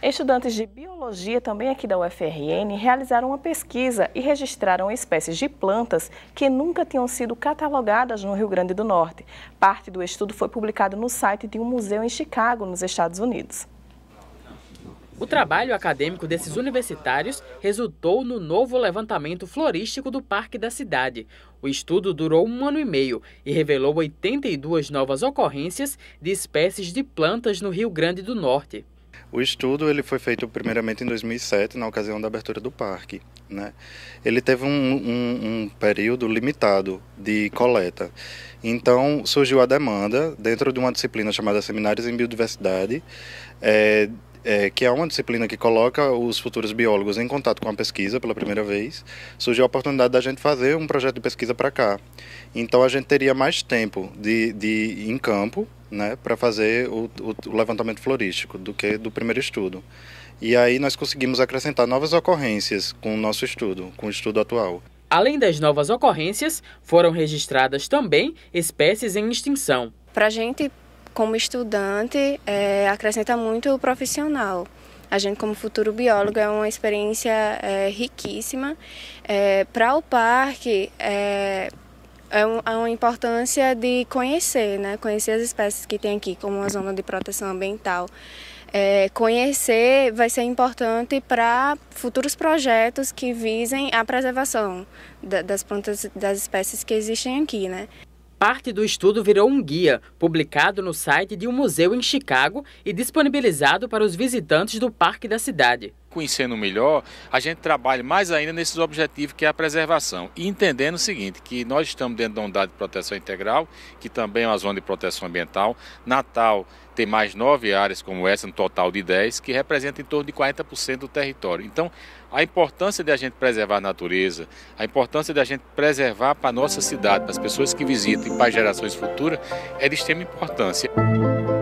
Estudantes de biologia, também aqui da UFRN, realizaram uma pesquisa e registraram espécies de plantas que nunca tinham sido catalogadas no Rio Grande do Norte. Parte do estudo foi publicado no site de um museu em Chicago, nos Estados Unidos. O trabalho acadêmico desses universitários resultou no novo levantamento florístico do Parque da Cidade. O estudo durou um ano e meio e revelou 82 novas ocorrências de espécies de plantas no Rio Grande do Norte. O estudo ele foi feito primeiramente em 2007, na ocasião da abertura do parque. Né? Ele teve um, um, um, período limitado de coleta. Então surgiu a demanda, dentro de uma disciplina chamada Seminários em Biodiversidade, é, é, que é uma disciplina que coloca os futuros biólogos em contato com a pesquisa pela primeira vez, surgiu a oportunidade da gente fazer um projeto de pesquisa para cá. Então a gente teria mais tempo de, de em campo né, para fazer o, o, levantamento florístico do que do primeiro estudo. E aí nós conseguimos acrescentar novas ocorrências com o nosso estudo, com o estudo atual. Além das novas ocorrências, foram registradas também espécies em extinção. Para a gente como estudante, é, acrescenta muito o profissional. A gente, como futuro biólogo, é uma experiência é, riquíssima. É, Para o parque, é, é, um, é, uma importância de conhecer, né? conhecer as espécies que tem aqui, como uma zona de proteção ambiental. É, conhecer vai ser importante para futuros projetos que visem a preservação da, das plantas, das espécies que existem aqui, né? Parte do estudo virou um guia, publicado no site de um museu em Chicago e disponibilizado para os visitantes do Parque da Cidade conhecendo melhor, a gente trabalha mais ainda nesses objetivos que é a preservação. E entendendo o seguinte, que nós estamos dentro da unidade de proteção integral, que também é uma zona de proteção ambiental. Natal tem mais nove áreas como essa, um total de dez, que representa em torno de 40% do território. Então, a importância de a gente preservar a natureza, a importância de a gente preservar para a nossa cidade, para as pessoas que visitam e para as gerações futuras, é de extrema importância.